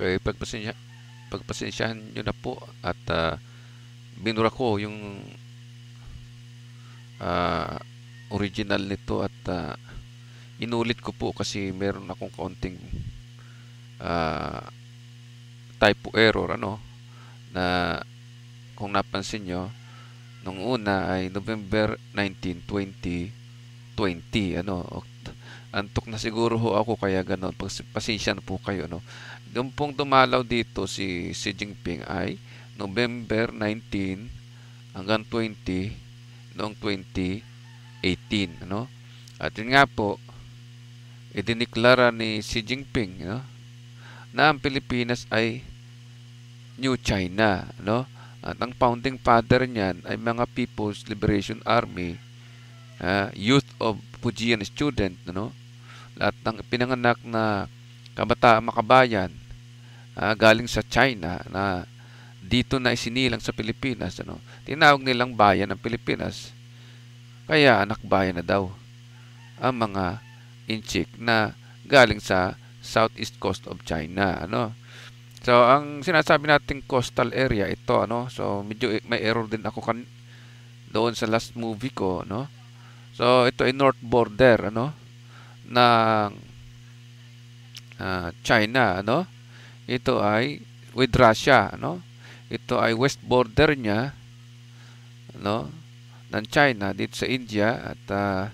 Okay, eh, pagpasensya, pagpasensyahan nyo na po at uh, binura ko yung uh, original nito at uh, inulit ko po kasi meron akong kaunting uh, typo error ano na kung napansin nyo nung una ay November 19, 2020 ano antok na siguro ho ako kaya ganon pasensya na po kayo no yung pong dumalaw dito si Xi Jinping ay November 19 hanggang 20 noong 2018. Ano? At yun nga po, idiniklara ni Xi Jinping no? na ang Pilipinas ay New China. No? At ang founding father niyan ay mga People's Liberation Army uh, Youth of Fujian Student. No? Lahat ng pinanganak na kabataan makabayan uh, galing sa China na dito na isinilang sa Pilipinas ano tinawag nilang bayan ng Pilipinas kaya anak bayan na daw ang mga inchik na galing sa southeast coast of China ano so ang sinasabi nating coastal area ito ano so medyo may error din ako kan doon sa last movie ko no so ito ay north border ano ng uh, China ano ito ay with Russia, no? Ito ay west border niya, no? ng China dito sa India at uh,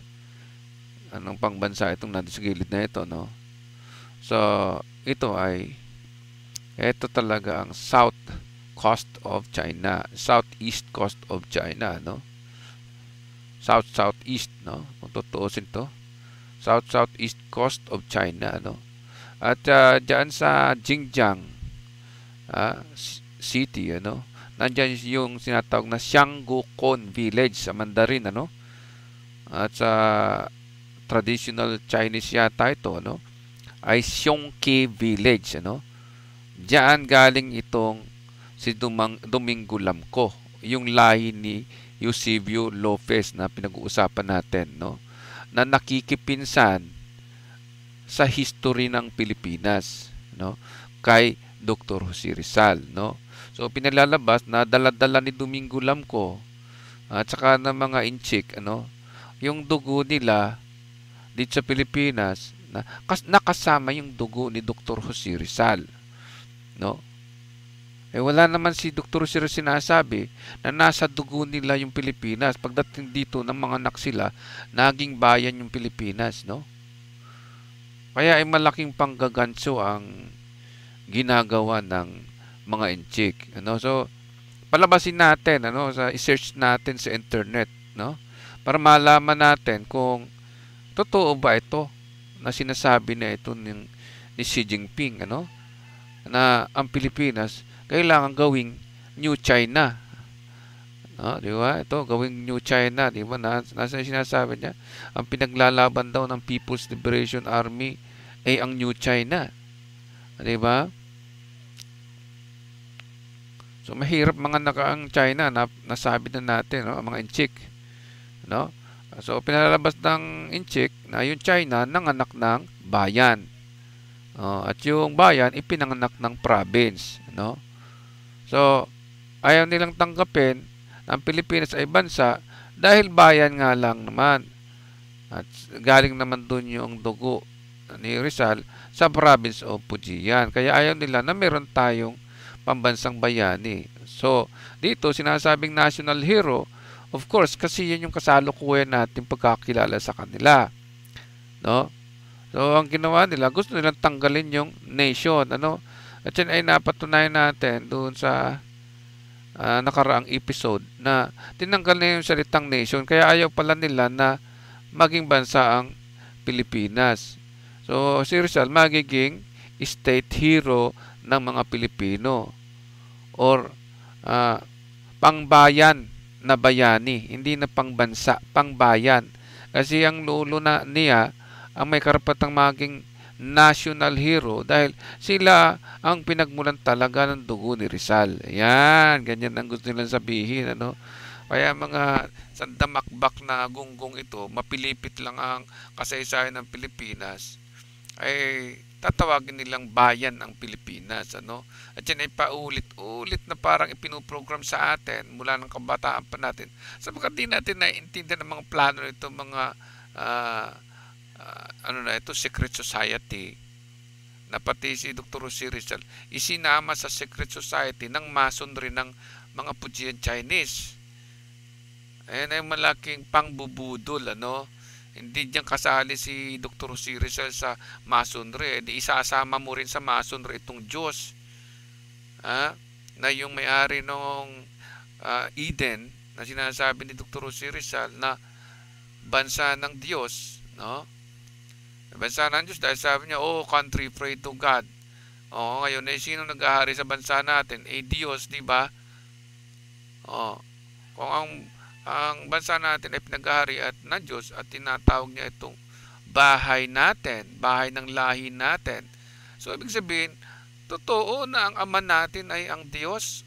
anong pang itong nandito sa gilid na ito, no? So, ito ay ito talaga ang south coast of China, southeast coast of China, no? South southeast, no? Kung tutuusin to. South southeast coast of China, no? At uh, dyan sa Jingjiang uh, ah, City, ano? nandiyan yung sinatawag na Sianggukon Village sa Mandarin, ano? At sa uh, traditional Chinese yata ito, ano? Ay Xiongqi Village, ano? Diyan galing itong si Dumang, Domingo Lamco, yung lahi ni Eusebio Lopez na pinag-uusapan natin, no? Na nakikipinsan sa history ng Pilipinas, no? Kay Dr. Jose Rizal, no? So pinalalabas na dala-dala ni Domingo Lamco at saka ng mga inchik, ano? Yung dugo nila dito sa Pilipinas na kas, nakasama yung dugo ni Dr. Jose Rizal, no? Eh wala naman si Dr. Sir sinasabi na nasa dugo nila yung Pilipinas. Pagdating dito ng mga anak sila, naging bayan yung Pilipinas, no? Kaya ay malaking panggaganso ang ginagawa ng mga inchik. Ano? So, palabasin natin, ano, sa i-search natin sa internet, no? Para malaman natin kung totoo ba ito na sinasabi na ito ng ni Xi Jinping, ano? Na ang Pilipinas kailangan gawing New China, Ah, di ba? Ito, gawing New China, di ba? Nas sinasabi niya, ang pinaglalaban daw ng People's Liberation Army ay ang New China. Di ba? So, mahirap mga nakaang China, na, nasabi na natin, no? mga inchik. No? So, pinalabas ng inchik na yung China anak ng bayan. Uh, at yung bayan, ipinanganak ng province. No? So, ayaw nilang tanggapin ang Pilipinas ay bansa dahil bayan nga lang naman. At galing naman doon yung dugo ni Rizal sa province of Pujian. Kaya ayaw nila na meron tayong pambansang bayani. So, dito sinasabing national hero, of course, kasi yun yung kasalukuyan natin pagkakilala sa kanila. No? So, ang ginawa nila, gusto nilang tanggalin yung nation. Ano? At yan ay napatunayan natin doon sa uh, nakaraang episode na tinanggal na yung salitang nation kaya ayaw pala nila na maging bansa ang Pilipinas. So si Rizal magiging state hero ng mga Pilipino or uh, pangbayan na bayani, hindi na pangbansa, pangbayan. Kasi ang lolo na niya ang may karapatang maging national hero dahil sila ang pinagmulan talaga ng dugo ni Rizal. Ayan, ganyan ang gusto nilang sabihin. Ano? Kaya mga sandamakbak na gunggong ito, mapilipit lang ang kasaysayan ng Pilipinas, ay tatawagin nilang bayan ang Pilipinas. Ano? At yan ay paulit-ulit na parang ipinuprogram sa atin mula ng kabataan pa natin. Sabagat di natin naiintindihan ng mga plano nito, mga uh, ano na ito, secret society na pati si Dr. Jose Rizal isinama sa secret society ng masonry ng mga Fujian Chinese. Ayan ay malaking pangbubudol, ano? Hindi diyan kasali si Dr. Jose Rizal sa masonry. Eh, di isasama mo rin sa masonry itong Diyos ha? na yung may-ari nung uh, Eden na sinasabi ni Dr. Jose Rizal na bansa ng Diyos, no? bansa ng Diyos dahil sabi niya, oh country, pray to God. Oh, ngayon, eh, sino naghahari sa bansa natin? Eh, Diyos, di ba? Oh, Kung ang, ang bansa natin ay pinaghahari at na Diyos at tinatawag niya itong bahay natin, bahay ng lahi natin. So, ibig sabihin, totoo na ang ama natin ay ang Diyos,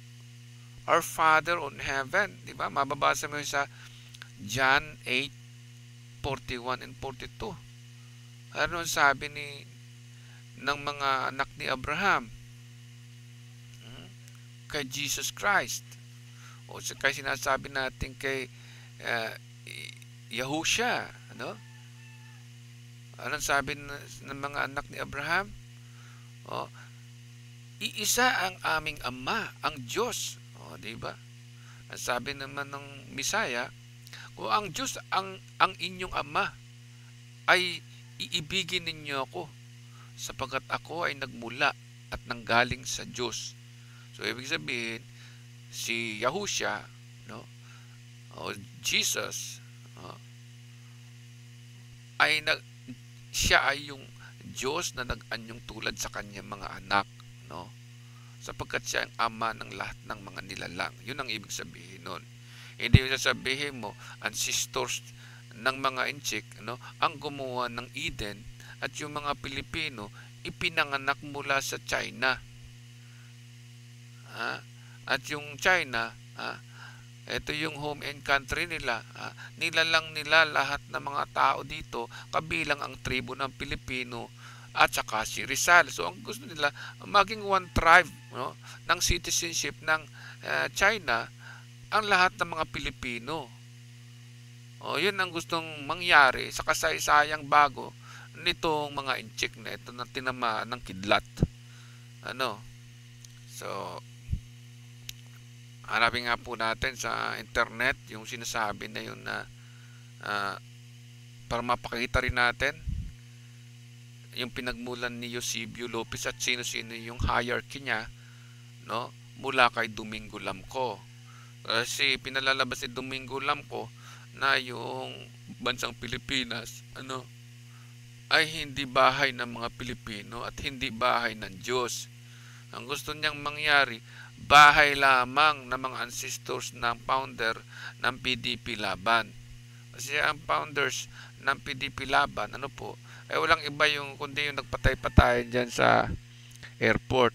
our Father on heaven. Di ba? Mababasa mo yun sa John 8, 41 and 42. Ano ang sabi ni ng mga anak ni Abraham? Hmm? Kay Jesus Christ. O sa kay sinasabi natin kay uh, Yahusha, ano? Anong sabi ng mga anak ni Abraham? O, iisa ang aming ama, ang Diyos. O, di ba? Ang sabi naman ng Misaya, o ang Diyos ang ang inyong ama ay Iibigin ninyo ako sapagkat ako ay nagmula at nanggaling sa Diyos. So ibig sabihin si Yahusha, no? O Jesus uh, ay nag siya ay yung Diyos na nag-anyong tulad sa kanyang mga anak, no? Sapagkat siya ang ama ng lahat ng mga nilalang. Yun ang ibig sabihin noon. Hindi sasabihin mo, ancestors ng mga Inchik no, ang gumawa ng Eden at yung mga Pilipino ipinanganak mula sa China. Ah, at yung China, ah, ito yung home and country nila. Ah, nilalang nila lahat ng mga tao dito kabilang ang tribo ng Pilipino at saka si Rizal. So ang gusto nila maging one tribe no, ng citizenship ng uh, China ang lahat ng mga Pilipino. O, oh, yun ang gustong mangyari sa kasaysayang bago nitong mga inchik na ito na tinama ng kidlat. Ano? So, hanapin nga po natin sa internet yung sinasabi na yun na uh, para mapakita rin natin yung pinagmulan ni Eusebio Lopez at sino-sino yung hierarchy niya no mula kay Domingo Lamco kasi pinalalabas ni Domingo Lamco na yung bansang Pilipinas ano ay hindi bahay ng mga Pilipino at hindi bahay ng Diyos. Ang gusto niyang mangyari, bahay lamang ng mga ancestors ng founder ng PDP Laban. Kasi ang founders ng PDP Laban, ano po, ay walang iba yung kundi yung nagpatay-patayan dyan sa airport.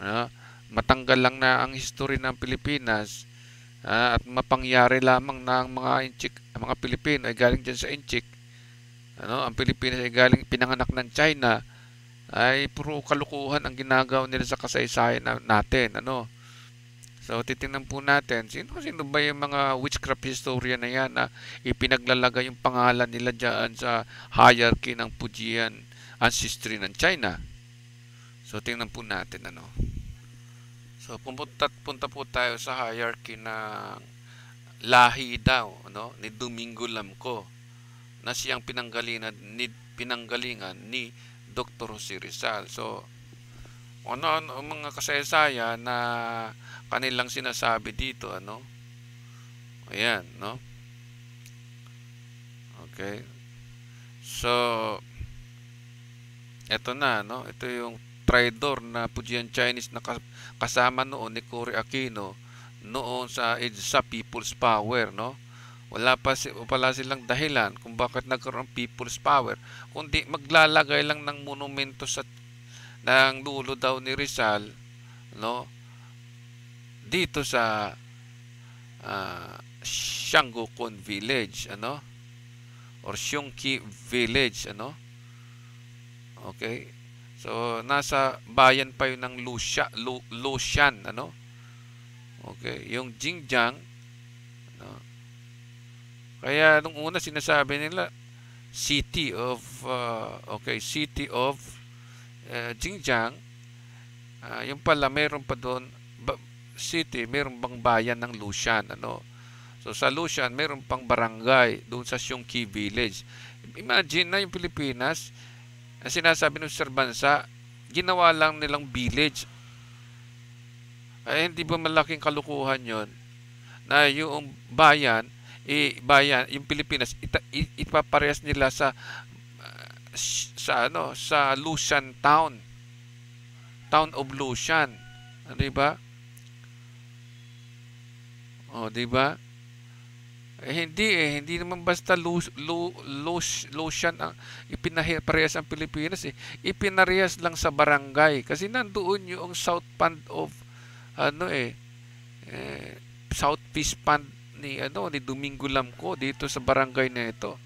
Ano? Matanggal lang na ang history ng Pilipinas uh, at mapangyari lamang ng mga Inchik, mga Pilipino ay galing dyan sa Inchik. Ano, ang Pilipinas ay galing pinanganak ng China ay puro kalukuhan ang ginagawa nila sa kasaysayan na, natin, ano. So titingnan po natin sino sino ba yung mga witchcraft historian na yan na ipinaglalagay yung pangalan nila diyan sa hierarchy ng Pujian ancestry ng China. So tingnan po natin ano. So pumunta punta po tayo sa hierarchy ng lahi daw no ni Domingo Lamco na siyang pinanggalingan ni pinanggalingan ni Dr. Jose Rizal. So ano, ano ang mga kasaysayan na kanilang sinasabi dito ano? Ayan, no? Okay. So, eto na, no? Ito yung traidor na Fujian Chinese na kasama noon ni Cory Aquino noon sa sa People's Power no wala pa si, pala silang dahilan kung bakit nagkaroon ng People's Power kundi maglalagay lang ng monumento sa ng dulo daw ni Rizal no dito sa uh, ah, Siangokon Village ano or Xiongqi Village ano okay So, nasa bayan pa yun ng Lucia, Lucian, ano? Okay, yung Jingjiang. Ano? Kaya nung una sinasabi nila, city of, uh, okay, city of uh, Jinjiang. Uh, yung pala, mayroon pa doon, city, mayroon bang bayan ng Lucian, ano? So sa Lucian, mayroon pang barangay doon sa Siongki Village. Imagine na yung Pilipinas, na sinasabi ng serbansa, ginawa lang nilang village. Ay, hindi ba malaking kalukuhan yon na yung bayan, i, bayan yung Pilipinas, ita, ipaparehas nila sa uh, sa ano sa Lucian town town of Lucian 'di ba oh 'di ba eh, hindi eh. Hindi naman basta lotion lo, lo, ang ipinarehas ang Pilipinas eh. Ipinarehas lang sa barangay. Kasi nandoon yung South Pond of ano eh, eh South Peace Pond ni ano ni Domingo Lamco dito sa barangay na ito.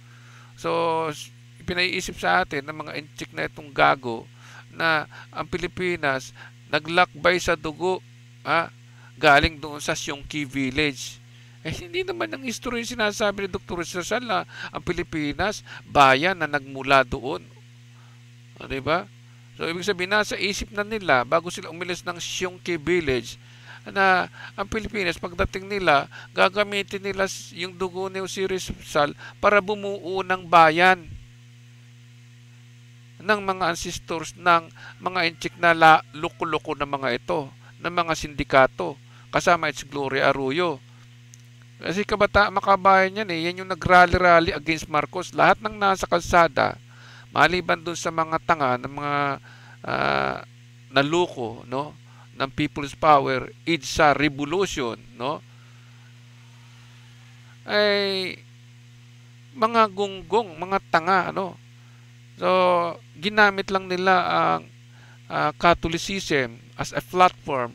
So ipinaiisip sa atin ng mga inchik na itong gago na ang Pilipinas naglakbay sa dugo ha galing doon sa Sionki Village eh, hindi naman ang history yung sinasabi ni Dr. Rizal na ang Pilipinas, bayan na nagmula doon. O, ah, diba? So, ibig sabihin, nasa isip na nila, bago sila umilis ng Sionke Village, na ang Pilipinas, pagdating nila, gagamitin nila yung dugo ni Osiris Sal para bumuo ng bayan ng mga ancestors ng mga inchik na la, loko-loko na mga ito, ng mga sindikato, kasama its Gloria Arroyo kasi kabata, makabayan yan eh. Yan yung nagrally-rally against Marcos. Lahat ng nasa kalsada, maliban dun sa mga tanga, ng mga uh, naluko, no? ng People's Power, IDSA Revolution, no? ay mga gunggong, mga tanga, ano? So, ginamit lang nila ang uh, Catholicism as a platform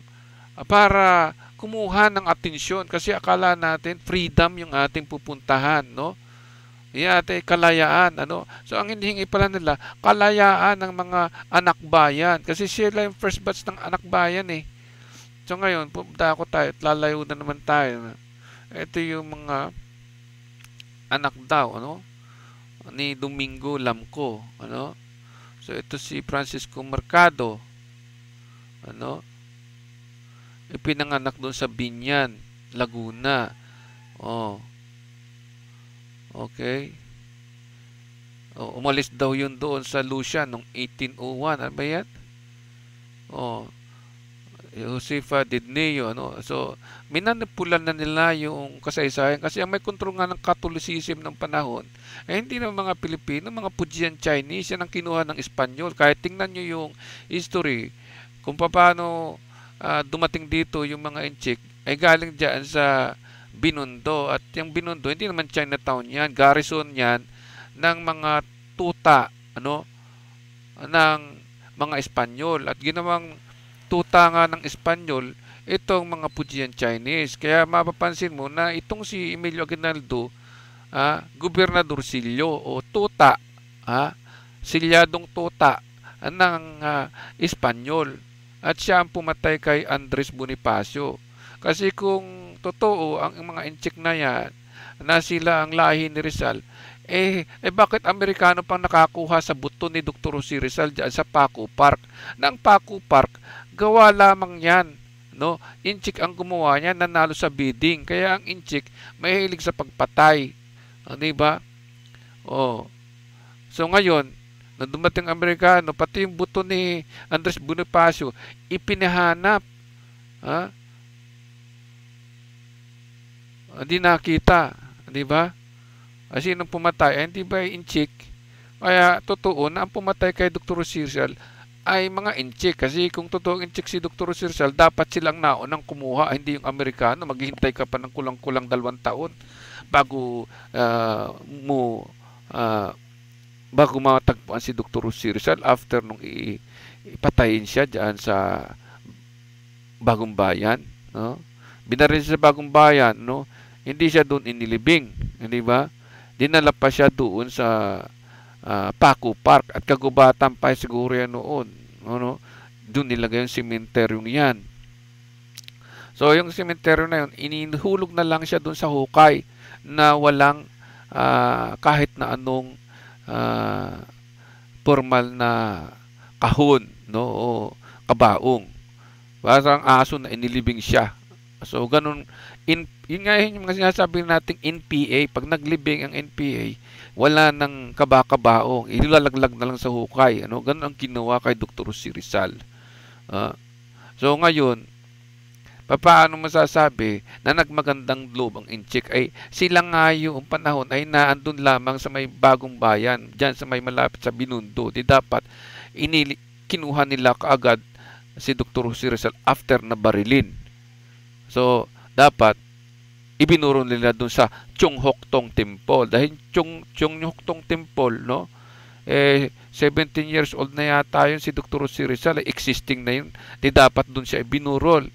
uh, para kumuha ng atensyon kasi akala natin freedom yung ating pupuntahan, no? Iya, ate, kalayaan, ano? So, ang hinihingi pala nila, kalayaan ng mga anak bayan. Kasi sila yung first batch ng anak bayan, eh. So, ngayon, pumunta ako tayo at lalayo na naman tayo. Ito yung mga anak daw, ano? Ni Domingo Lamco, ano? So, ito si Francisco Mercado, ano? pinanganak doon sa Binyan, Laguna. Oh. Okay. Oh, umalis daw yun doon sa Lucian noong 1801. Ano ba yan? Oh. Josefa Didneo, ano? So, minanipulan na nila yung kasaysayan kasi ang may kontrol nga ng Catholicism ng panahon ay eh, hindi na mga Pilipino, mga Pujian Chinese, yan ang kinuha ng Espanyol. Kahit tingnan nyo yung history, kung paano uh, dumating dito yung mga Inchik ay galing diyan sa Binondo at yung Binondo hindi naman Chinatown yan, garrison yan ng mga tuta ano ng mga Espanyol at ginawang tuta nga ng Espanyol itong mga Fujian Chinese. Kaya mapapansin mo na itong si Emilio Aguinaldo ah, gobernador silyo o tuta ah, silyadong tuta ng ah, Espanyol at siya ang pumatay kay Andres Bonifacio. Kasi kung totoo ang mga inchik na yan, na sila ang lahi ni Rizal, eh, eh bakit Amerikano pang nakakuha sa buto ni Dr. Jose Rizal dyan sa Paco Park? Nang Paco Park, gawa lamang yan. No? Inchik ang gumawa niya, nanalo sa bidding. Kaya ang Inchik, mahilig sa pagpatay. O, diba? Oh. So ngayon, Nung dumating ang Amerikano, pati yung buto ni Andres Bonifacio, ipinahanap. Ha? Hindi nakita. Di ba? Kasi nung pumatay, hindi ba in-check? Kaya totoo na ang pumatay kay Dr. Sirsal ay mga in-check. Kasi kung totoo in-check si Dr. Sirsal, dapat silang naonang kumuha, hindi yung Amerikano. Maghihintay ka pa ng kulang-kulang dalawang taon bago uh, mo uh, bago matagpuan si Dr. Si Rizal after nung ipatayin siya diyan sa Bagong Bayan, no? Binaril siya sa Bagong Bayan, no? Hindi siya doon inilibing, hindi ba? Dinala pa siya doon sa uh, Paco Park at kagubatan pa siguro yan noon, no? no? Doon nilagay yung sementeryong yan. So, yung sementeryo na yun, ininhulog na lang siya doon sa hukay na walang uh, kahit na anong uh, formal na kahon no o kabaong parang aso na inilibing siya so ganun in yun nga yung mga sinasabi nating NPA pag naglibing ang NPA wala nang kabakabaong ilalaglag na lang sa hukay ano ganun ang ginawa kay Dr. Si Rizal uh, so ngayon paano masasabi na nagmagandang loob ang Inchik ay sila nga yung panahon ay naandun lamang sa may bagong bayan, dyan sa may malapit sa Binundo. Di dapat inili, kinuha nila kaagad si Dr. Jose Rizal after na barilin. So, dapat ibinuro nila dun sa Chung Hok Tong Temple. Dahil Chung, Chung Hok Tong Temple, no? Eh, 17 years old na yata yun si Dr. Jose Rizal. Eh, existing na yun. Di dapat dun siya ibinurol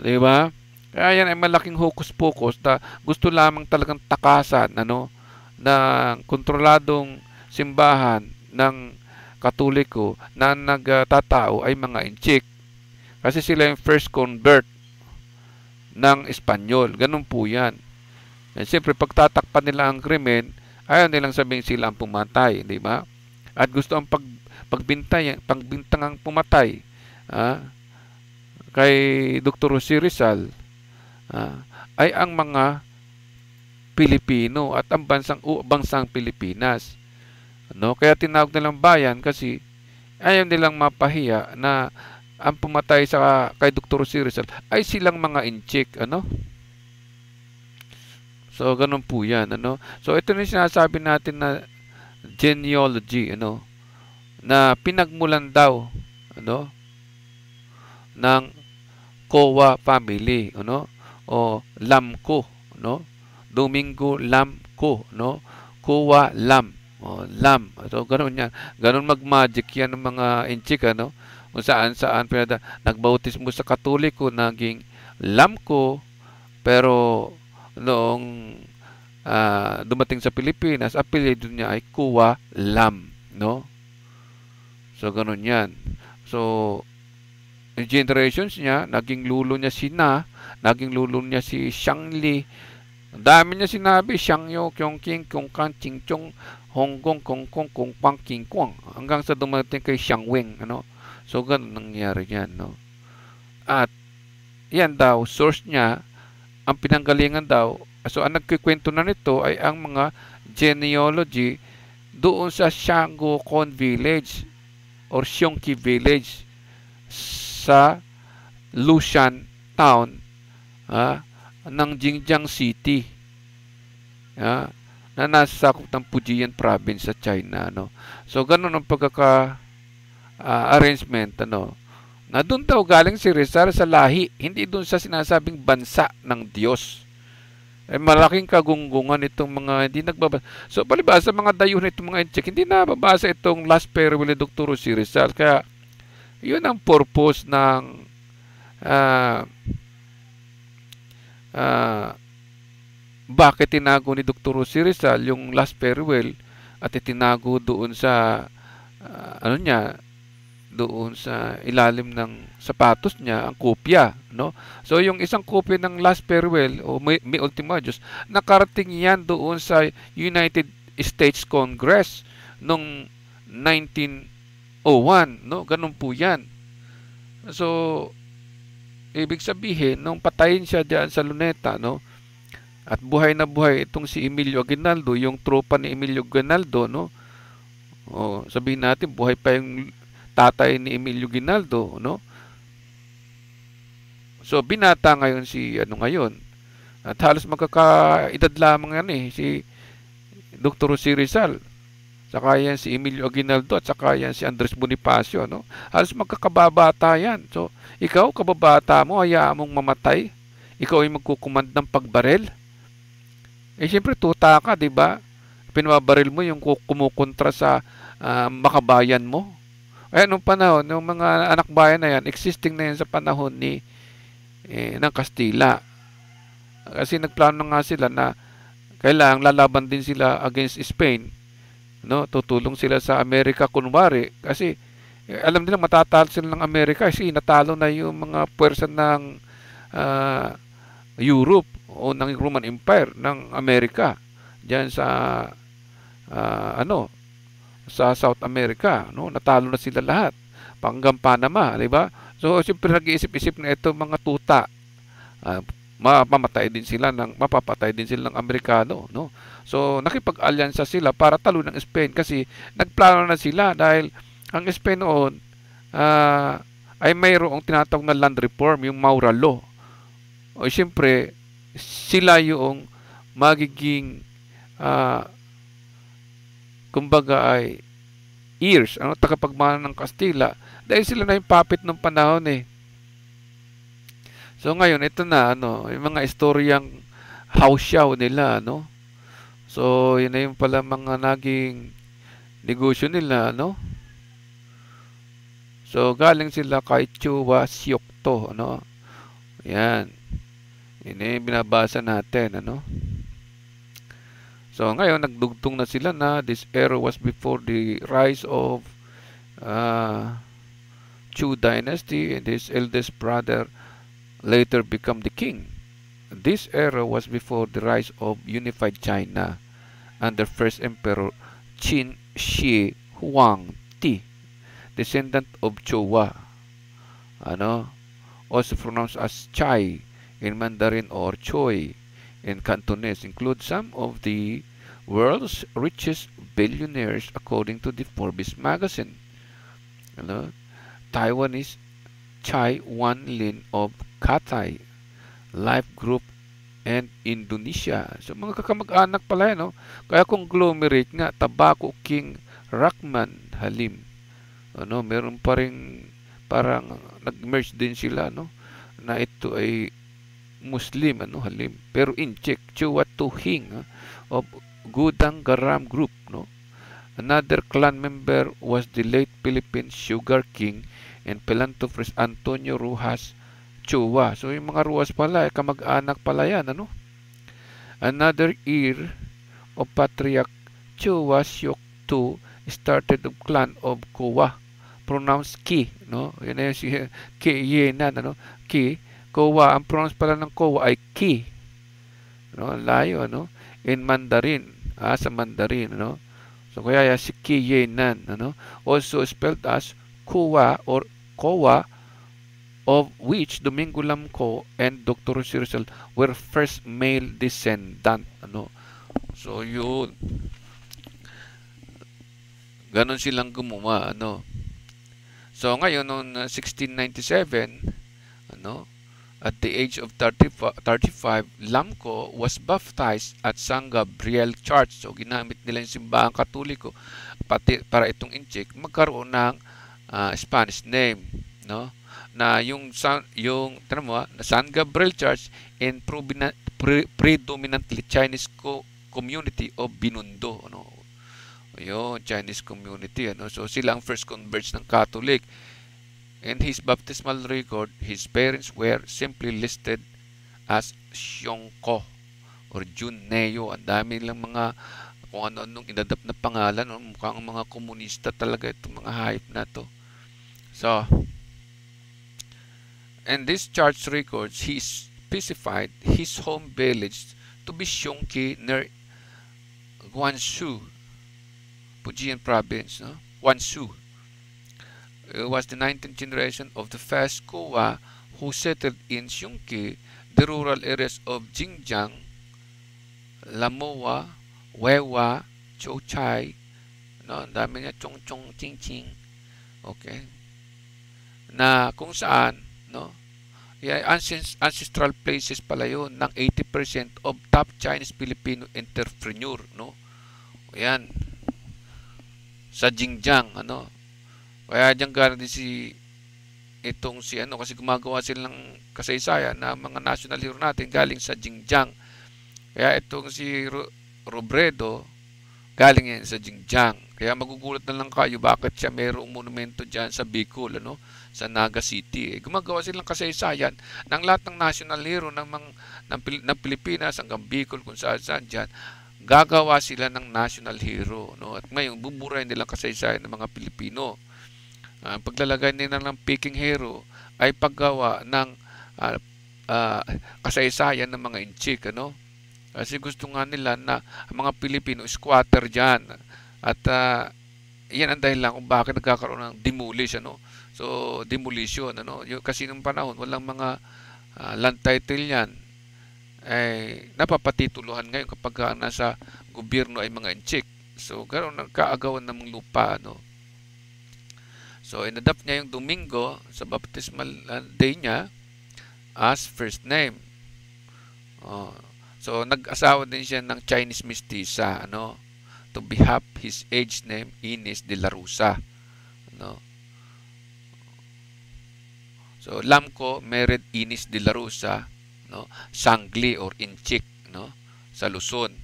Di ba? Kaya yan ay malaking hocus-pocus na gusto lamang talagang takasan ano, ng kontroladong simbahan ng katoliko na nagtatao ay mga inchik. Kasi sila yung first convert ng Espanyol. Ganun po yan. At siyempre, pagtatakpan nila ang krimen, ayaw nilang sabihin sila ang pumatay, di ba? At gusto ang pag, pagbintay, pagbintang ang pumatay. Ah, kay Dr. Jose Rizal uh, ay ang mga Pilipino at ang bansang uh, bansang Pilipinas. No, kaya tinawag nilang bayan kasi ayaw nilang mapahiya na ang pumatay sa kay Dr. Jose Rizal ay silang mga inchik, ano? So ganun po 'yan, ano? So ito 'yung sinasabi natin na genealogy, ano? Na pinagmulan daw, ano? ng Coa family, no? O Lamco, no? Domingo Lamco, no? Coa Lam, o Lam. So, ganun yan. Ganun mag-magic yan ng mga inchik, ano? Kung saan saan pinada, nagbautismo sa katoliko, naging Lamco, pero noong uh, dumating sa Pilipinas, apelyido niya ay Kuwa Lam, no? So ganun 'yan. So generations niya, naging lulo niya si Na, naging lulo niya si Xiang Li. Ang dami niya sinabi, Xiang Yo, Kyong King, Kyong Kan, Ching Chong, Hong Kong, Kong Kong, Kong Pang, King Kwang. Hanggang sa dumating kay Xiang Wing. Ano? So, ganun nangyari yan. No? At, yan daw, source niya, ang pinanggalingan daw, so ang nagkikwento na nito ay ang mga genealogy doon sa Shanggokon Village or Xiongki Village sa Lushan town ah, ng Jingjiang City ah, na nasa sakop ng Fujian province sa China ano. So ganun ang pagkaka uh, arrangement ano. Na doon daw galing si Rizal sa lahi, hindi doon sa sinasabing bansa ng Diyos. Eh, malaking kagunggungan itong mga hindi nagbabasa. So, palibasa mga dayuhan itong mga incheck, hindi na itong last farewell ni Dr. si Rizal. Kaya, yun ang purpose ng uh, uh, bakit tinago ni Dr. Rosy Rizal yung last farewell at itinago doon sa uh, ano niya doon sa ilalim ng sapatos niya ang kopya no so yung isang kopya ng last farewell o may, may ultima Diyos nakarating yan doon sa United States Congress noong 19 01, no? Ganun po 'yan. So ibig sabihin nung patayin siya diyan sa Luneta, no? At buhay na buhay itong si Emilio Aguinaldo, yung tropa ni Emilio Aguinaldo, no? O, sabihin natin buhay pa yung tatay ni Emilio Aguinaldo, no? So binata ngayon si ano ngayon. At halos magkakaedad lamang yan eh si Dr. Si Rizal saka yan si Emilio Aguinaldo at saka yan si Andres Bonifacio no halos magkakababata yan so ikaw kababata mo hayaan mong mamatay ikaw ay magkukumand ng pagbarel eh siyempre tuta ka di ba pinabaril mo yung kumukontra sa uh, makabayan mo eh nung panahon ng mga anak bayan na yan existing na yan sa panahon ni eh, ng Kastila kasi nagplano nga sila na kailangan lalaban din sila against Spain no tutulong sila sa Amerika kunwari kasi eh, alam nila matatalo sila ng Amerika kasi natalo na yung mga puwersa ng uh, Europe o ng Roman Empire ng Amerika diyan sa uh, ano sa South America no natalo na sila lahat panggang Panama di ba so siyempre nag-iisip-isip na ito mga tuta uh, mapamatay din sila ng mapapatay din sila ng Amerikano, no? So nakipag-alyansa sila para talunan ng Spain kasi nagplano na sila dahil ang Spain noon uh, ay mayroong tinatawag na land reform, yung Maura Law. O siyempre, sila yung magiging uh, kumbaga ay ears, ano, tagapagmana ng Kastila dahil sila na yung puppet ng panahon eh. So ngayon ito na ano, yung mga istoryang house show nila no. So yun na yung pala mga naging negosyo nila no. So galing sila kay Chuwa Siokto ano. Yan. Ini binabasa natin ano. So ngayon nagdugtong na sila na this era was before the rise of uh, Chu dynasty and his eldest brother later become the king. This era was before the rise of unified China under first emperor Qin Shi Huang Ti, descendant of Chowa, ano, also pronounced as Chai in Mandarin or Choi in Cantonese, include some of the world's richest billionaires according to the Forbes magazine. Ano, Taiwanese Chai Wan Lin of Katay Life Group and Indonesia. So mga kakamag-anak pala yan, eh, no? Kaya conglomerate nga, Tabako King Rakman Halim. Ano, meron pa ring parang nag-merge din sila, no? Na ito ay Muslim, ano, Halim. Pero in Czech, Chua Tuhing ah, of Gudang Garam Group, no? Another clan member was the late Philippine Sugar King and philanthropist Antonio Rojas Chua. So, yung mga ruwas pala, eh, kamag-anak pala yan, ano? Another year of Patriarch Chua Siok started the clan of Kowa. Pronounced Ki, no? Yan na yung si Ki Yenan, ano? Ki. Kowa, ang pronounce pala ng Kowa ay Ki. No? Layo, ano? In Mandarin. Ah, sa Mandarin, ano? So, kaya yan si Ki Yenan, ano? Also spelled as Kuwa or Kowa of which Domingo Lamco and Dr. Jose Rizal were first male descendant. Ano? So, yun. Ganon silang gumawa. Ano? So, ngayon, noong 1697, uh, ano, at the age of 35, Lamco was baptized at San Gabriel Church. So, ginamit nila yung simbahan katoliko pati para itong inchik magkaroon ng uh, Spanish name. No? na yung yung tanong mo, ah, na San Gabriel Church in predominantly Chinese co community of Binondo ano yun, Chinese community ano so sila ang first converts ng Catholic in his baptismal record his parents were simply listed as Xiongko or Junneo ang dami lang mga kung ano-anong inadap na pangalan mukhang mga komunista talaga itong mga hype na to so and this church records, he specified his home village to be Xiongke near Guangzhou, Fujian province, no? Guangzhou. It was the 19th generation of the first Kowa who settled in Xiongke, the rural areas of Jingjiang, Lamowa, Wewa, Chouchai, no, ang dami niya, Chongchong, Chingching, okay, na kung saan no? Yeah, ancestral places pala yun ng 80% of top Chinese Filipino entrepreneur, no? Ayan. Sa Jingjiang, ano? Kaya diyan galing din si itong si ano kasi gumagawa sila ng kasaysayan na mga national hero natin galing sa Jingjiang. Kaya itong si Robredo galing yan sa Jingjiang. Kaya magugulat na lang kayo bakit siya mayroong monumento dyan sa Bicol, ano? sa Naga City. Eh, gumagawa silang kasaysayan ng lahat ng national hero ng, mga, ng, ng Pilipinas hanggang Bicol kung saan saan dyan gagawa sila ng national hero no at ngayon buburahin nila kasaysayan ng mga Pilipino uh, paglalagay nila ng Peking hero ay paggawa ng uh, uh, kasaysayan ng mga inchik ano kasi gusto nga nila na mga Pilipino squatter diyan at uh, yan ang dahilan kung bakit nagkakaroon ng demolish ano. So demolition ano, kasi nung panahon walang mga uh, land title yan ay eh, napapatituluhan ngayon kapag nasa gobyerno ay mga inchik. So ganoon ang kaagawan ng lupa ano. So inadapt niya yung Domingo sa baptismal ah, day niya as first name. Oh. So nag-asawa din siya ng Chinese mestiza ano to behalf his age name Ines de la Rosa. No? So Lamco married Ines de la Rosa, no? Sangli or Inchik, no? Sa Luzon.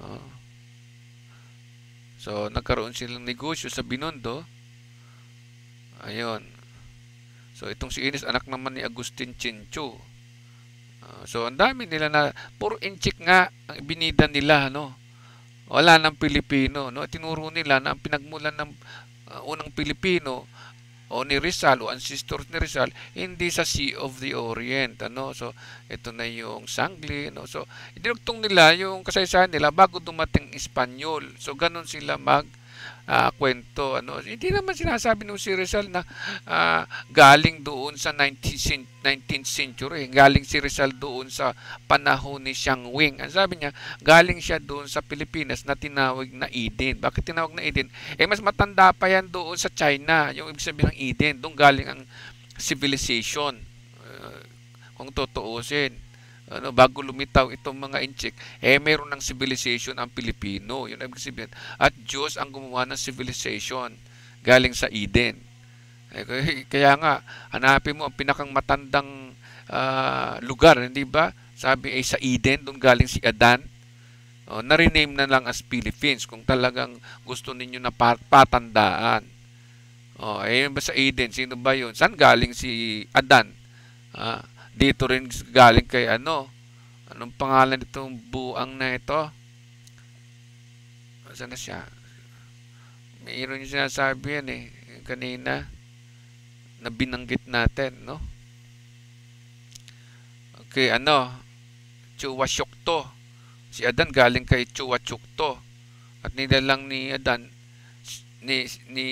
No? Ah. So nagkaroon silang negosyo sa Binondo. Ayun. So itong si Ines anak naman ni Agustin Chincho. Ah, so ang dami nila na puro inchik nga ang binida nila no wala ng Pilipino. No? Tinuro nila na ang pinagmulan ng uh, unang Pilipino o ni Rizal o ancestors ni Rizal hindi sa Sea of the Orient ano so ito na yung Sangli no so idinugtong nila yung kasaysayan nila bago dumating Espanyol so ganun sila mag uh, kwento ano hindi naman sinasabi ng si Rizal na uh, galing doon sa 19th 19th century galing si Rizal doon sa panahon ni Xiang Wing ang sabi niya galing siya doon sa Pilipinas na tinawag na Eden bakit tinawag na Eden eh mas matanda pa yan doon sa China yung ibig sabihin ng Eden doon galing ang civilization uh, kung tutuusin ano, bago lumitaw itong mga incheck, eh meron ng civilization ang Pilipino. Yun ang sabihin. At Diyos ang gumawa ng civilization galing sa Eden. Eh, kaya nga, hanapin mo ang pinakang matandang uh, lugar, hindi ba? Sabi ay eh, sa Eden, doon galing si Adan. O, narename na lang as Philippines kung talagang gusto ninyo na patandaan. O, ayun eh, ba sa Eden? Sino ba yun? Saan galing si Adan? Ah, dito rin galing kay ano. Anong pangalan nitong buang na ito? Saan na siya? Mayroon yung sinasabi yan eh. Kanina na binanggit natin, no? Okay, ano? Chuwashokto. Si Adan galing kay Chuwachukto. At nilalang ni Adan ni ni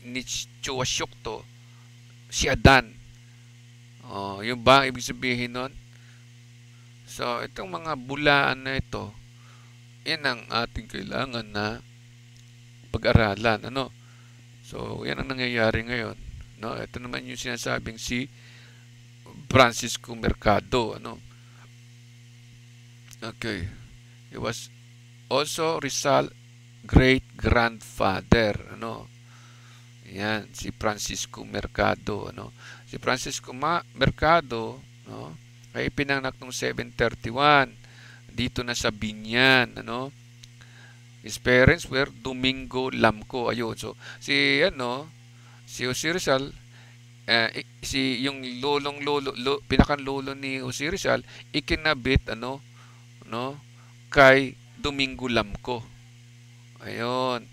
ni Chuwashokto si Adan Oh, yung ba ibig sabihin nun? So, itong mga bulaan na ito, yan ang ating kailangan na pag-aralan. Ano? So, yan ang nangyayari ngayon. No? Ito naman yung sinasabing si Francisco Mercado. Ano? Okay. He was also Rizal great-grandfather. Ano? Ayan, si Francisco Mercado. Ano? Si Francisco Ma Mercado no? ay pinanganak noong 731 dito na sa Binyan. Ano? His parents were Domingo Lamco. Ayun. So, si ano, si Osirisal, eh, si yung lolong lolo, lo, pinakan lolo ni Osirisal, ikinabit ano, no, kay Domingo Lamco. Ayun.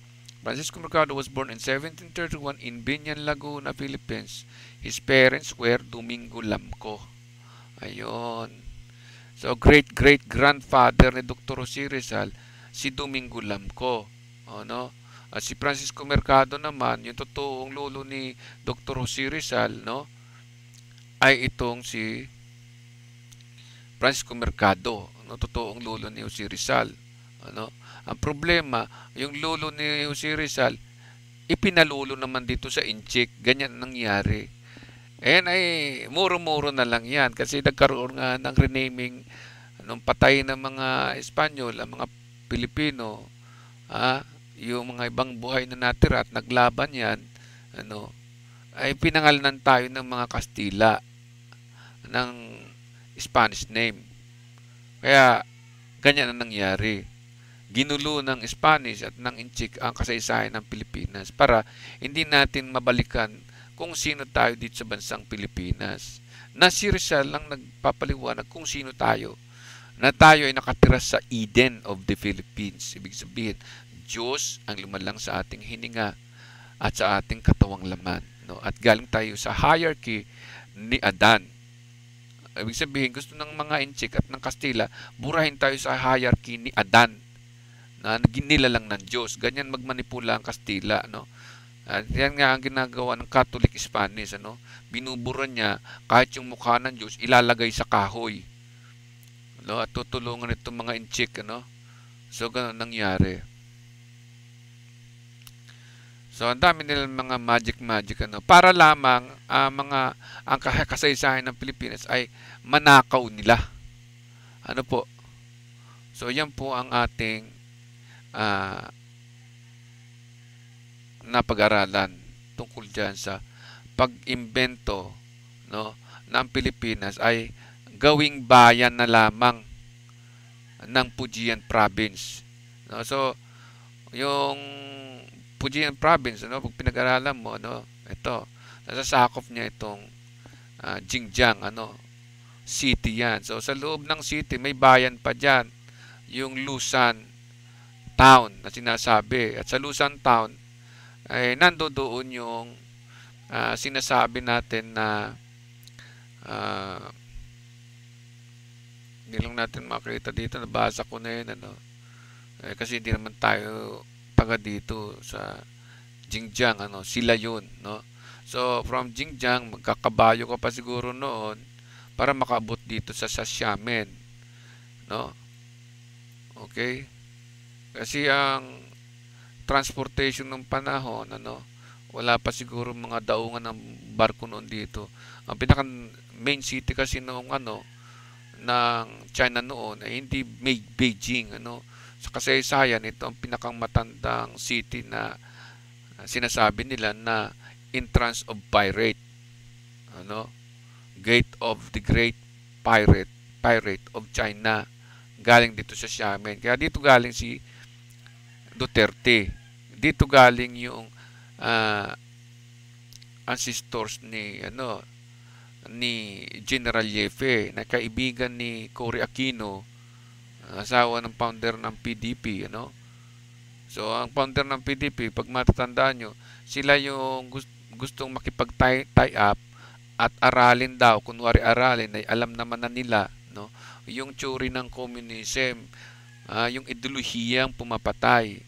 Francisco Mercado was born in 1731 in Binyan, Laguna, Philippines. His parents were Domingo Lamco. Ayun. So, great-great-grandfather ni Dr. Jose Rizal, si Domingo Lamco. O, no? At si Francisco Mercado naman, yung totoong lolo ni Dr. Jose Rizal, no? Ay itong si Francisco Mercado, no? totoong lolo ni Jose Rizal. Ano? Ang problema, yung lolo ni Jose Rizal, ipinalulo naman dito sa inchik. Ganyan nangyari. And ay, muro-muro na lang yan kasi nagkaroon nga ng renaming nung patay ng mga Espanyol, ang mga Pilipino, ah, yung mga ibang buhay na natira at naglaban yan, ano, ay pinangalanan tayo ng mga Kastila ng Spanish name. Kaya, ganyan ang nangyari ginulo ng Spanish at ng Inchik ang kasaysayan ng Pilipinas para hindi natin mabalikan kung sino tayo dito sa bansang Pilipinas. Na si Rizal lang nagpapaliwanag kung sino tayo. Na tayo ay nakatira sa Eden of the Philippines. Ibig sabihin, Diyos ang lumalang sa ating hininga at sa ating katawang laman. No? At galing tayo sa hierarchy ni Adan. Ibig sabihin, gusto ng mga Inchik at ng Kastila, burahin tayo sa hierarchy ni Adan na lang ng Diyos. Ganyan magmanipula ang Kastila, no? At yan nga ang ginagawa ng Catholic Spanish, ano? Binubura niya kahit yung mukha ng Diyos ilalagay sa kahoy. No? At tutulungan itong mga inchik, ano? So, ganun nangyari. So, ang dami nilang mga magic-magic, ano? Para lamang uh, mga, ang kasaysayan ng Pilipinas ay manakaw nila. Ano po? So, yan po ang ating na pag aralan tungkol diyan sa pag-imbento no ng Pilipinas ay gawing bayan na lamang ng Pujian province. No? So yung Pujian province no pag pinag-aralan mo no ito nasasakop niya itong uh, ah, Jingjiang ano city yan. So sa loob ng city may bayan pa diyan yung Lusan town na sinasabi. At sa Luzon town, ay eh, nando doon yung uh, sinasabi natin na uh, hindi natin makita dito. Nabasa ko na yun. Ano? Eh, kasi hindi naman tayo taga dito sa Jingjiang. Ano? Sila yun. No? So, from Jingjiang, magkakabayo ka pa siguro noon para makaabot dito sa Sashamen. No? Okay? Kasi ang transportation ng panahon, ano, wala pa siguro mga daungan ng barko noon dito. Ang pinaka main city kasi noong ano ng China noon ay hindi Beijing ano. Sa kasaysayan ito ang pinakang matandang city na sinasabi nila na entrance of pirate ano gate of the great pirate pirate of China galing dito sa Xiamen kaya dito galing si Duterte. Dito galing yung uh, ancestors ni ano ni General Yefe na kaibigan ni Cory Aquino asawa ng founder ng PDP ano so ang founder ng PDP pag matatandaan nyo sila yung gust gustong makipag-tie up at aralin daw kunwari aralin ay alam naman na nila no yung theory ng communism uh, yung ideolohiyang pumapatay.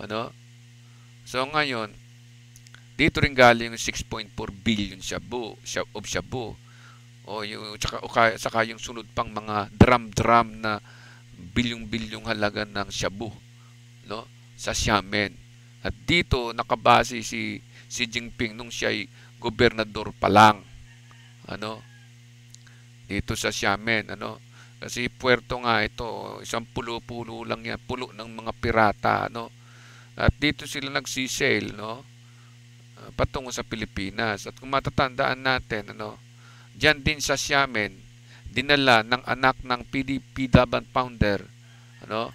Ano? So ngayon, dito rin galing yung 6.4 billion shabu, shab, of shabu. O yung, saka, saka yung sunod pang mga drum-drum na bilyong-bilyong halaga ng shabu no? sa Xiamen. At dito nakabase si si Jinping nung siya ay gobernador pa lang. Ano? Dito sa Xiamen, ano? Kasi puerto nga ito, isang pulo-pulo lang yan, pulo ng mga pirata, no? At dito sila nagsisail, no? Ah, patungo sa Pilipinas. At kung matatandaan natin, ano, dyan din sa Siamen, dinala ng anak ng PDP Daban Pounder, ano?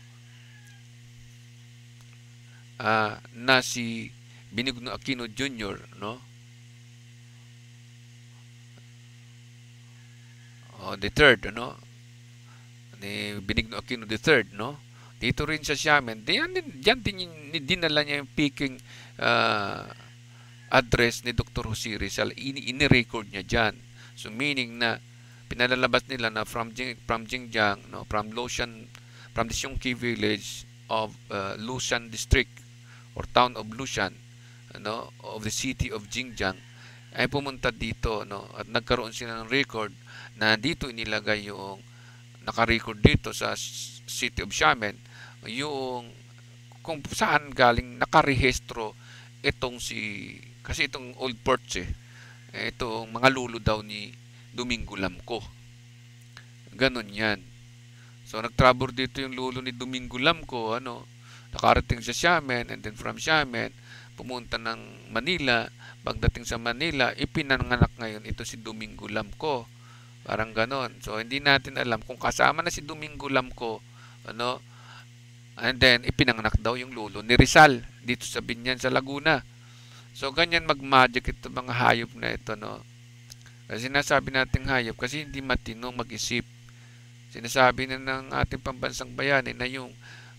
Uh, na si Benigno Aquino Jr., no? Oh, the third, ano? ni Benigno Aquino III, no? Dito rin sa Xiamen. Diyan din, diyan din dinala niya yung picking uh, ah, address ni Dr. Jose Rizal. Ini ini-record niya diyan. So meaning na pinalalabas nila na from Jing, from Jingjiang, no, from Lushan, from the Xiongqi village of uh, ah, Lushan district or town of Lushan, no, of the city of Jingjiang ay pumunta dito no at nagkaroon sila ng record na dito inilagay yung nakarecord dito sa City of Xiamen yung kung saan galing nakarehistro itong si kasi itong Old Porch eh, itong mga lulo daw ni Domingo Lamco. ganun yan. So nag-travel dito yung lulo ni Domingo Lamco, ano, nakarating sa Xiamen and then from Xiamen pumunta ng Manila. Pagdating sa Manila, ipinanganak ngayon ito si Domingo Lamco Parang ganon. So, hindi natin alam kung kasama na si Domingo Lamco, ano, and then, ipinanganak daw yung lolo ni Rizal dito sa Binyan sa Laguna. So, ganyan mag-magic ito mga hayop na ito, no. Kasi sinasabi nating hayop kasi hindi matinong mag-isip. Sinasabi na ng ating pambansang bayani na yung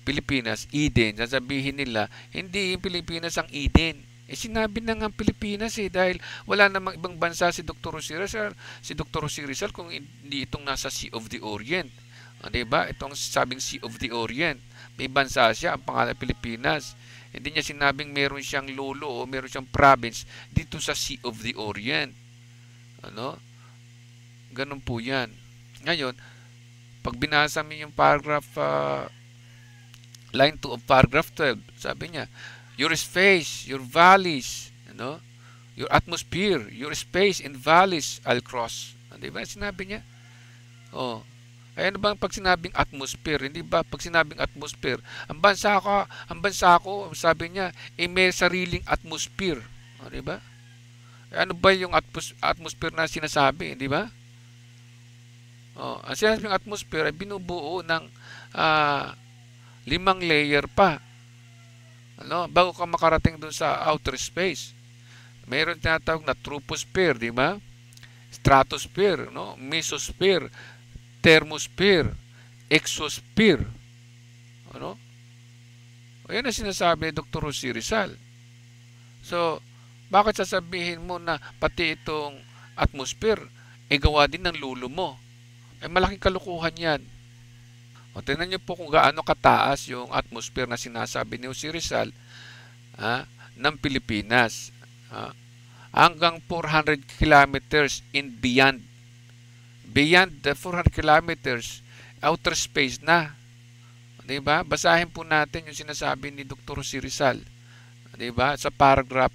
Pilipinas, Eden. Sasabihin nila, hindi yung Pilipinas ang Eden. Eh sinabi na nga Pilipinas eh dahil wala namang ibang bansa si Dr. Jose Rizal, si Dr. Jose Rizal kung hindi itong nasa Sea of the Orient. Ah, 'Di ba? Itong sabing Sea of the Orient. May bansa siya, ang pangalan Pilipinas. Hindi niya sinabing meron siyang lolo o meron siyang province dito sa Sea of the Orient. Ano? Ganun po 'yan. Ngayon, pag binasa mo yung paragraph uh, line 2 of paragraph 12, sabi niya, your space, your valleys, ano? Your atmosphere, your space and valleys I'll cross. Hindi ah, ba sinabi niya? Oh. Ay eh, ano bang pag sinabing atmosphere, hindi ba pag sinabing atmosphere, ang bansa ko, ang bansa ko, sabi niya, ay eh, may sariling atmosphere. Oh, di ba? Eh, ano ba yung atmos atmosphere na sinasabi, di ba? Oh, ang sinasabing atmosphere ay binubuo ng uh, limang layer pa ano? Bago ka makarating doon sa outer space. Mayroon tinatawag na troposphere, di ba? Stratosphere, no? mesosphere, thermosphere, exosphere. Ano? ayun ang sinasabi ni Dr. Rosie Rizal. So, bakit sasabihin mo na pati itong atmosphere, ay eh, gawa din ng lulo mo? ay eh, malaking kalukuhan yan. O tingnan niyo po kung gaano kataas yung atmosphere na sinasabi ni si Rizal ha, ng Pilipinas. Ha, hanggang 400 kilometers in beyond. Beyond the 400 kilometers, outer space na. 'Di ba? Basahin po natin yung sinasabi ni Dr. Si Rizal. 'Di ba? Sa paragraph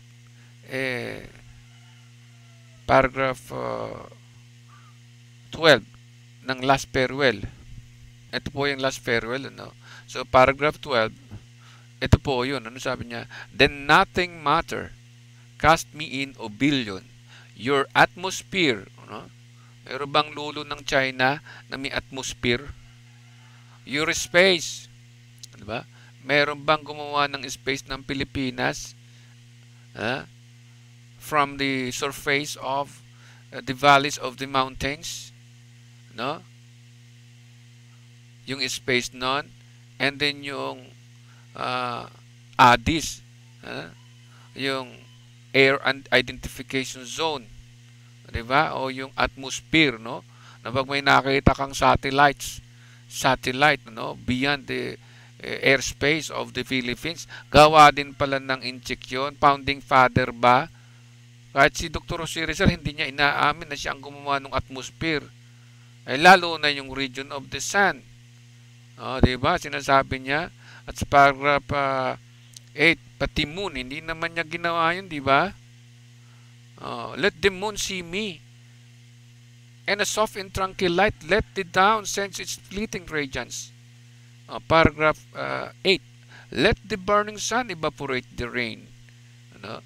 eh paragraph uh, 12 ng last farewell ito po yung last farewell, ano? So, paragraph 12, ito po yun, ano sabi niya? Then nothing matter, cast me in oblivion, your atmosphere, ano? Meron bang lulo ng China na may atmosphere? Your space, di ba? Meron bang gumawa ng space ng Pilipinas? Ha? From the surface of uh, the valleys of the mountains, no? yung space nun, and then yung uh, ah, ADIS, uh, ah, yung Air and Identification Zone, di ba? O yung atmosphere, no? Na pag may nakita kang satellites, satellite, no? Beyond the uh, airspace of the Philippines, gawa din pala ng incheck yun, founding father ba? Kahit si Dr. Rizal, hindi niya inaamin na siya ang gumawa ng atmosphere. Eh, lalo na yung region of the sun o, oh, diba? Sinasabi niya. At sa paragraph uh, ah, 8, pati moon, hindi naman niya ginawa yun, ba? Oh, let the moon see me. And a soft and tranquil light, let the down sense its fleeting radiance. Oh, paragraph uh, ah, 8, let the burning sun evaporate the rain. Ano?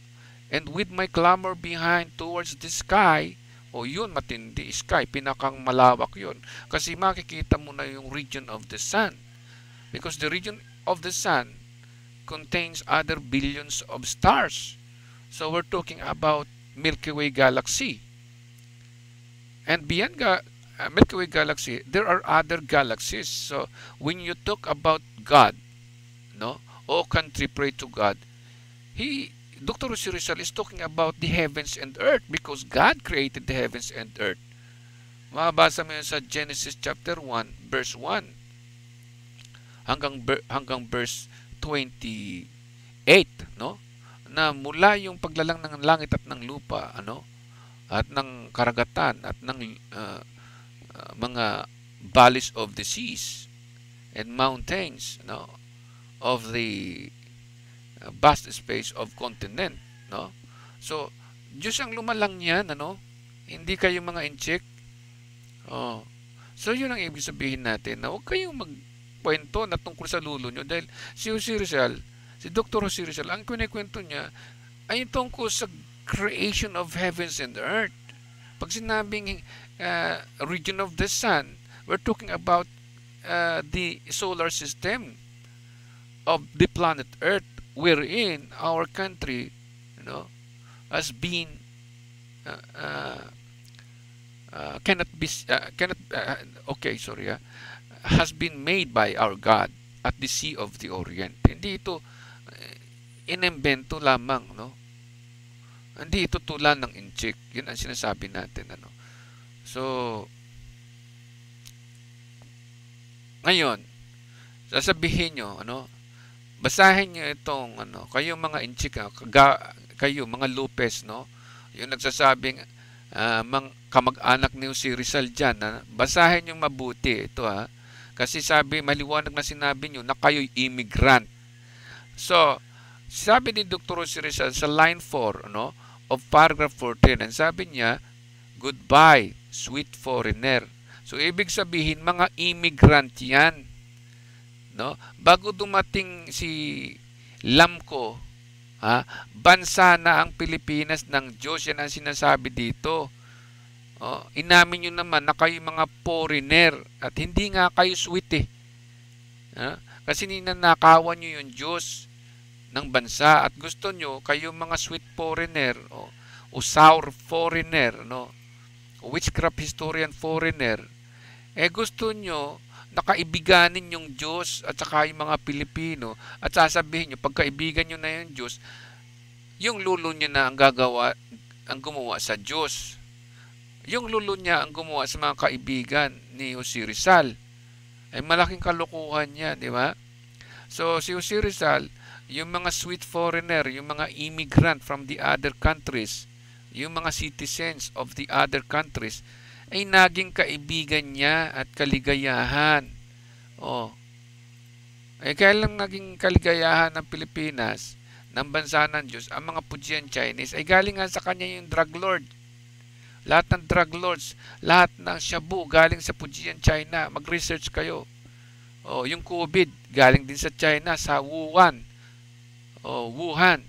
And with my clamor behind towards the sky, o yun, matindi sky. Pinakang malawak yun. Kasi makikita mo na yung region of the sun. Because the region of the sun contains other billions of stars. So we're talking about Milky Way galaxy. And beyond ga uh, Milky Way galaxy, there are other galaxies. So when you talk about God, no, oh country pray to God, He Dr. Lucy Rizal is talking about the heavens and earth because God created the heavens and earth. Mababasa mo yun sa Genesis chapter 1 verse 1 hanggang hanggang verse 28, no? Na mula yung paglalang ng langit at ng lupa, ano? At ng karagatan at ng uh, uh mga valleys of the seas and mountains, no? Of the vast space of continent, no? So, Diyos ang lumalang niyan ano? Hindi kayo mga incheck. Oh. So, yun ang ibig sabihin natin na huwag kayong magkwento na tungkol sa lulo nyo dahil si Jose Rizal, si Dr. Jose Rizal, ang kwento niya ay tungkol sa creation of heavens and earth. Pag sinabing uh, region of the sun, we're talking about uh, the solar system of the planet Earth wherein our country you know has been uh, uh, uh, cannot be uh, cannot uh, uh, okay sorry has been made by our God at the Sea of the Orient hindi ito inimbento lamang no hindi ito tula ng inchik yun ang sinasabi natin ano so ngayon sasabihin nyo ano Basahin niyo itong ano, kayo mga Inchika, ga, kayo mga Lopez, no? Yung nagsasabing uh, mang kamag-anak ni si Rizal diyan, basahin niyo mabuti ito ha. Kasi sabi maliwanag na sinabi niyo na kayo'y immigrant. So, sabi ni Dr. Rosie Rizal sa line 4, no, of paragraph 14, and sabi niya, goodbye, sweet foreigner. So, ibig sabihin, mga immigrant yan no? Bago dumating si Lamco, ha? Bansa na ang Pilipinas ng Diyos yan ang sinasabi dito. Oh, inamin niyo naman na kayo mga foreigner at hindi nga kayo sweet eh. Ha? Kasi ninanakawan niyo yung Diyos ng bansa at gusto niyo kayo mga sweet foreigner o, o sour foreigner no o witchcraft historian foreigner eh gusto niyo nakaibiganin yung Diyos at saka yung mga Pilipino at sasabihin nyo, pagkaibigan nyo na yung Diyos, yung lulo nyo na ang gagawa, ang gumawa sa Diyos. Yung lulo niya ang gumawa sa mga kaibigan ni Jose Rizal. Ay malaking kalokohan niya, di ba? So si Jose Rizal, yung mga sweet foreigner, yung mga immigrant from the other countries, yung mga citizens of the other countries, ay naging kaibigan niya at kaligayahan. Oh. Ay kailang naging kaligayahan ng Pilipinas, ng bansa ng Diyos, ang mga Pujian Chinese, ay galing nga sa kanya yung drug lord. Lahat ng drug lords, lahat ng shabu galing sa Pujian China. Mag-research kayo. Oh, yung COVID galing din sa China, sa Wuhan. Oh, Wuhan.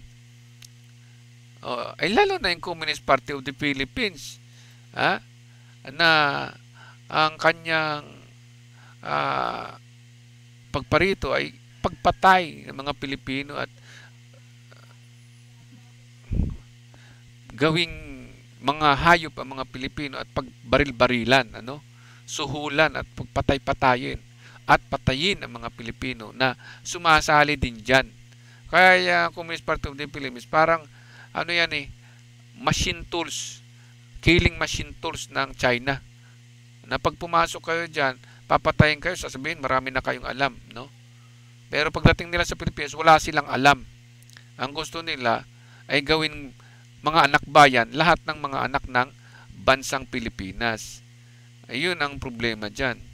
Oh, ay lalo na yung Communist Party of the Philippines. Ha? na ang kanyang uh, pagparito ay pagpatay ng mga Pilipino at ah, gawing mga hayop ang mga Pilipino at pagbaril-barilan, ano? suhulan at pagpatay-patayin at patayin ang mga Pilipino na sumasali din dyan. Kaya uh, Communist Party of the Philippines, parang ano yan eh, machine tools killing machine tools ng China. Na pag pumasok kayo diyan, papatayin kayo, sasabihin marami na kayong alam, no? Pero pagdating nila sa Pilipinas, wala silang alam. Ang gusto nila ay gawin mga anak bayan, lahat ng mga anak ng bansang Pilipinas. Ayun ang problema diyan.